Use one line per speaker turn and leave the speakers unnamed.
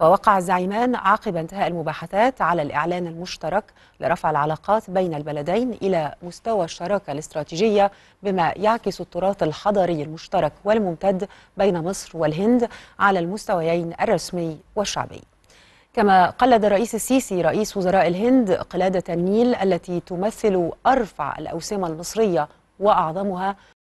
ووقع الزعيمان عقب انتهاء المباحثات على الإعلان المشترك لرفع العلاقات بين البلدين إلى مستوى الشراكة الاستراتيجية بما يعكس التراث الحضاري المشترك والممتد بين مصر والهند على المستويين الرسمي والشعبي كما قلد الرئيس السيسي رئيس وزراء الهند قلادة النيل التي تمثل أرفع الأوسمة المصرية وأعظمها